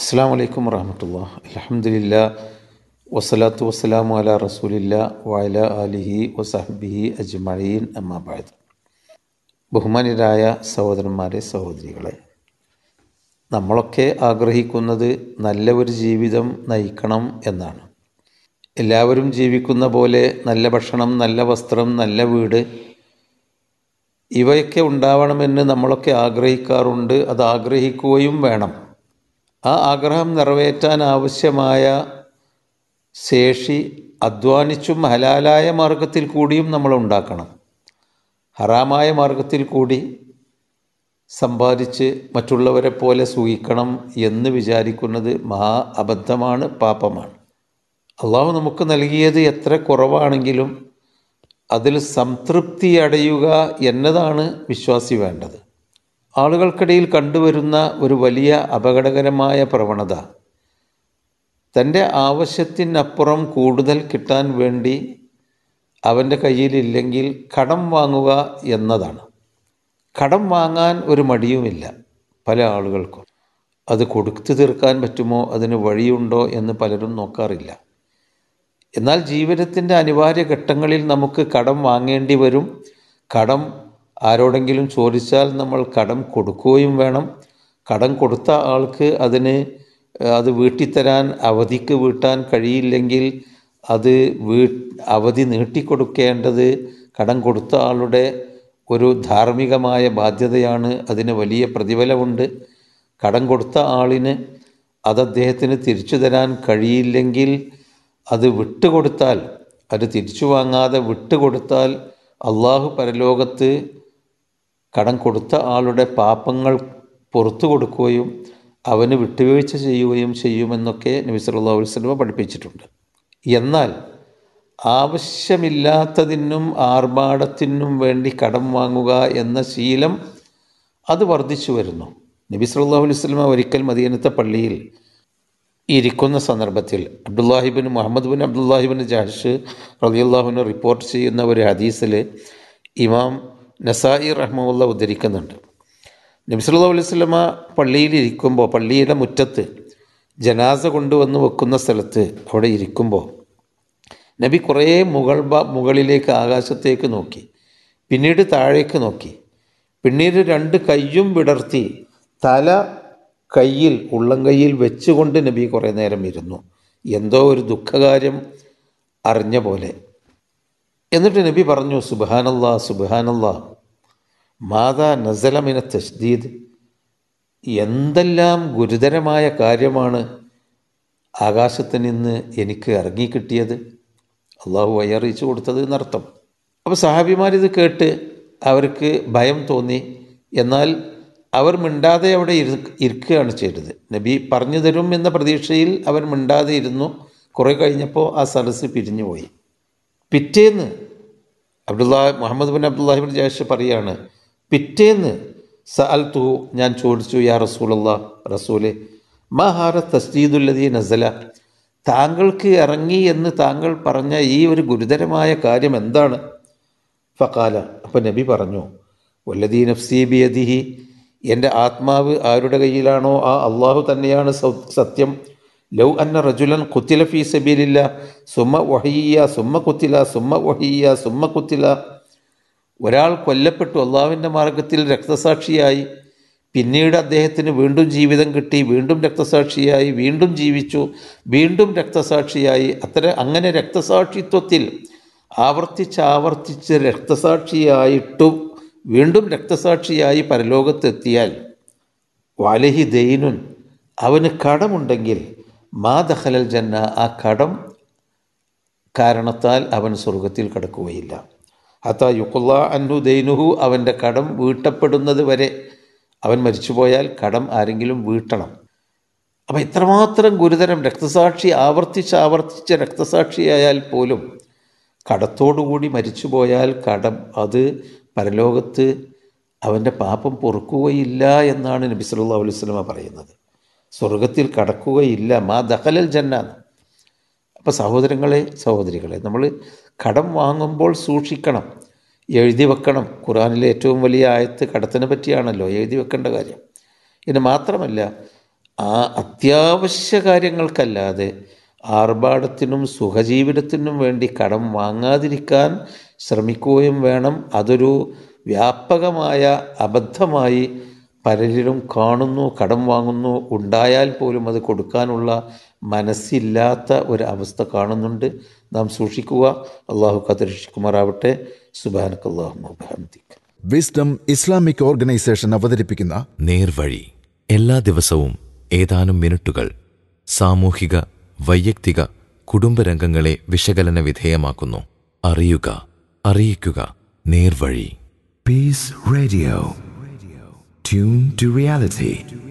അസ്സാം വലൈക്കും വറഹമത്തുള്ള അലഹമില്ല വസ്സലാത്തു വസ്സലാമു അല റസൂലില്ല വായല അലിഹി വസഹബിഹി അജ്മഴീൻ അമ്മാബായ ബഹുമാനിരായ സഹോദരന്മാരെ സഹോദരികളെ നമ്മളൊക്കെ ആഗ്രഹിക്കുന്നത് നല്ല ഒരു ജീവിതം നയിക്കണം എന്നാണ് എല്ലാവരും ജീവിക്കുന്ന പോലെ നല്ല ഭക്ഷണം നല്ല വസ്ത്രം നല്ല വീട് ഇവയൊക്കെ ഉണ്ടാവണമെന്ന് നമ്മളൊക്കെ ആഗ്രഹിക്കാറുണ്ട് അത് ആഗ്രഹിക്കുകയും വേണം ആ ആഗ്രഹം നിറവേറ്റാൻ ആവശ്യമായ ശേഷി അധ്വാനിച്ചും ഹലാലായ മാർഗത്തിൽ കൂടിയും നമ്മൾ ഉണ്ടാക്കണം ഹറാമായ മാർഗത്തിൽ കൂടി സമ്പാദിച്ച് മറ്റുള്ളവരെ പോലെ സൂഹിക്കണം എന്ന് വിചാരിക്കുന്നത് മഹാ അബദ്ധമാണ് പാപമാണ് അള്ളാഹു നമുക്ക് നൽകിയത് എത്ര കുറവാണെങ്കിലും അതിൽ സംതൃപ്തി അടയുക എന്നതാണ് വിശ്വാസി വേണ്ടത് ആളുകൾക്കിടയിൽ കണ്ടുവരുന്ന ഒരു വലിയ അപകടകരമായ പ്രവണത തൻ്റെ ആവശ്യത്തിനപ്പുറം കൂടുതൽ കിട്ടാൻ വേണ്ടി അവൻ്റെ കയ്യിലില്ലെങ്കിൽ കടം വാങ്ങുക എന്നതാണ് കടം വാങ്ങാൻ ഒരു മടിയുമില്ല പല ആളുകൾക്കും അത് കൊടുത്തു തീർക്കാൻ പറ്റുമോ അതിന് വഴിയുണ്ടോ എന്ന് പലരും നോക്കാറില്ല എന്നാൽ ജീവിതത്തിൻ്റെ അനിവാര്യ ഘട്ടങ്ങളിൽ നമുക്ക് കടം വാങ്ങേണ്ടി വരും കടം ആരോടെങ്കിലും ചോദിച്ചാൽ നമ്മൾ കടം കൊടുക്കുകയും വേണം കടം കൊടുത്ത ആൾക്ക് അതിന് അത് വീട്ടിത്തരാൻ അവധിക്ക് വീട്ടാൻ കഴിയില്ലെങ്കിൽ അത് വീ അവധി നീട്ടിക്കൊടുക്കേണ്ടത് കടം കൊടുത്ത ആളുടെ ഒരു ധാർമ്മികമായ ബാധ്യതയാണ് അതിന് വലിയ പ്രതിഫലമുണ്ട് കടം കൊടുത്ത ആളിന് അത് അദ്ദേഹത്തിന് തിരിച്ചു തരാൻ കഴിയില്ലെങ്കിൽ അത് വിട്ടുകൊടുത്താൽ അത് തിരിച്ചു വാങ്ങാതെ വിട്ടുകൊടുത്താൽ അള്ളാഹു പരലോകത്ത് കടം കൊടുത്ത ആളുടെ പാപങ്ങൾ പുറത്തു കൊടുക്കുകയും അവന് വിട്ടുവീഴ്ച ചെയ്യുകയും ചെയ്യുമെന്നൊക്കെ നബി അലൈഹി വസ്ലമ പഠിപ്പിച്ചിട്ടുണ്ട് എന്നാൽ ആവശ്യമില്ലാത്തതിനും ആർഭാടത്തിനും വേണ്ടി കടം വാങ്ങുക എന്ന ശീലം അത് വർദ്ധിച്ചു വരുന്നു നബി സല്ലാഹു സ്വലമ ഒരിക്കൽ മദീനത്തെ പള്ളിയിൽ ഇരിക്കുന്ന സന്ദർഭത്തിൽ അബ്ദുല്ലാഹിബിന് മുഹമ്മദ് ബിൻ അബ്ദുല്ലാഹിബിൻ ജാഷ് റലിയുല്ലാഹുവിന് റിപ്പോർട്ട് ചെയ്യുന്ന ഒരു ഹദീസിൽ ഇമാം നസായി റഹ്മുള്ള ഉദ്ധരിക്കുന്നുണ്ട് നബിസല്ലാ അലൈവല്ലമ പള്ളിയിലിരിക്കുമ്പോൾ പള്ളിയുടെ മുറ്റത്ത് ജനാസ കൊണ്ടുവന്ന് വെക്കുന്ന സ്ഥലത്ത് അവിടെ ഇരിക്കുമ്പോൾ നബി കുറേ മുകൾ മുകളിലേക്ക് ആകാശത്തേക്ക് നോക്കി പിന്നീട് താഴേക്ക് നോക്കി പിന്നീട് രണ്ട് കൈയും വിടർത്തി തല കയ്യിൽ ഉള്ളം കയ്യിൽ വെച്ചുകൊണ്ട് നബി കുറേ നേരം ഇരുന്നു എന്തോ ഒരു ദുഃഖകാര്യം അറിഞ്ഞ പോലെ എന്നിട്ട് നബി പറഞ്ഞു സുബാനല്ലാ സുബാനല്ലാ മാതാ നസലമിന തശ്ദീദ് എന്തെല്ലാം ഗുരുതരമായ കാര്യമാണ് ആകാശത്ത് നിന്ന് എനിക്ക് ഇറങ്ങിക്കിട്ടിയത് അള്ളാഹു വഴി അറിയിച്ചു കൊടുത്തത് എന്നർത്ഥം അപ്പോൾ സഹാബിമാരിത് കേട്ട് അവർക്ക് ഭയം തോന്നി എന്നാൽ അവർ മിണ്ടാതെ അവിടെ ഇരു ഇരിക്കുകയാണ് ചെയ്തത് നബി പറഞ്ഞു തരും എന്ന പ്രതീക്ഷയിൽ അവർ മിണ്ടാതെ ഇരുന്നു കുറേ കഴിഞ്ഞപ്പോൾ ആ സരസ് പിരിഞ്ഞുപോയി പിറ്റേന്ന് അബ്ദുള്ള മുഹമ്മദ് ബിൻ അബ്ദുല്ലാഹിബിൻ ജാഷ് പറയാണ് പിറ്റേന്ന് സഅൽ തു ഞാൻ ചോദിച്ചു യാ റസൂലല്ല റസൂലെ മഹാര തസ്ജീദുല്ലതി നസല താങ്കൾക്ക് ഇറങ്ങി എന്ന് താങ്കൾ പറഞ്ഞ ഈ ഒരു ഗുരുതരമായ കാര്യം എന്താണ് ഫക്കാല അപ്പം നബി പറഞ്ഞു വല്ലതി നഫ്സി ബിയദിഹി എൻ്റെ ആത്മാവ് ആരുടെ കയ്യിലാണോ ആ അള്ളാഹു തന്നെയാണ് സത്യം ലൗ അന്ന റജുലൻ കുത്തില ഫീ സബീലില്ല സുമ വഹിയ സുമ കുത്തില സുമ വഹിയ സുമ കുത്തില ഒരാൾ കൊല്ലപ്പെട്ടു അള്ളാവിൻ്റെ മാർഗത്തിൽ രക്തസാക്ഷിയായി പിന്നീട് അദ്ദേഹത്തിന് വീണ്ടും ജീവിതം കിട്ടി വീണ്ടും രക്തസാക്ഷിയായി വീണ്ടും ജീവിച്ചു വീണ്ടും രക്തസാക്ഷിയായി അത്ര അങ്ങനെ രക്തസാക്ഷിത്വത്തിൽ ആവർത്തിച്ചാവർത്തിച്ച് രക്തസാക്ഷിയായിട്ടും വീണ്ടും രക്തസാക്ഷിയായി പരലോകത്തെത്തിയാൽ വാലഹി ദൈനുൻ അവന് കടമുണ്ടെങ്കിൽ മാ ദഹലൽ ജന്ന ആ കടം കാരണത്താൽ അവൻ സ്വർഗത്തിൽ കടക്കുകയില്ല അത്ത യുക്കുള്ള അന്നു ദൈനുഹു അവൻ്റെ കടം വീട്ടപ്പെടുന്നത് വരെ അവൻ മരിച്ചുപോയാൽ കടം ആരെങ്കിലും വീട്ടണം അപ്പം ഇത്രമാത്രം ഗുരുതരം രക്തസാക്ഷി ആവർത്തിച്ച് ആവർത്തിച്ച രക്തസാക്ഷിയായാൽ പോലും കടത്തോടുകൂടി മരിച്ചുപോയാൽ കടം അത് പരലോകത്ത് അവൻ്റെ പാപം പൊറുക്കുകയില്ല എന്നാണ് നബി സല്ലു അലൈഹി സ്വലമ പറയുന്നത് സ്വർഗത്തിൽ കടക്കുകയില്ല മാ ദഹലൽ ജന്നാന്ന് അപ്പോൾ സഹോദരങ്ങളെ സഹോദരികളെ നമ്മൾ കടം വാങ്ങുമ്പോൾ സൂക്ഷിക്കണം എഴുതി വെക്കണം ഖുറാനിലെ ഏറ്റവും വലിയ ആയത്ത് കടത്തിനെ പറ്റിയാണല്ലോ എഴുതി വെക്കേണ്ട കാര്യം ഇത് മാത്രമല്ല ആ അത്യാവശ്യ കാര്യങ്ങൾക്കല്ലാതെ ആർഭാടത്തിനും സുഖജീവിതത്തിനും വേണ്ടി കടം വാങ്ങാതിരിക്കാൻ ശ്രമിക്കുകയും വേണം അതൊരു വ്യാപകമായ അബദ്ധമായി പലരിലും കാണുന്നു കടം വാങ്ങുന്നു ഉണ്ടായാൽ പോലും അത് കൊടുക്കാനുള്ള മനസ്സില്ലാത്ത ഒരു അവസ്ഥ കാണുന്നുണ്ട് നാം സൂക്ഷിക്കുക അള്ളാഹു കതിരിക്കുമാറാവട്ടെ സുബാനക്കല്ലാഹുദിക്ക് വിസ്ഡം ഇസ്ലാമിക് ഓർഗനൈസേഷൻ അവതരിപ്പിക്കുന്ന നേർവഴി എല്ലാ ദിവസവും ഏതാനും മിനിറ്റുകൾ സാമൂഹിക വൈയക്തിക കുടുംബരംഗങ്ങളെ വിശകലന വിധേയമാക്കുന്നു അറിയുക അറിയിക്കുക നേർവഴി Peace Radio tuned to reality.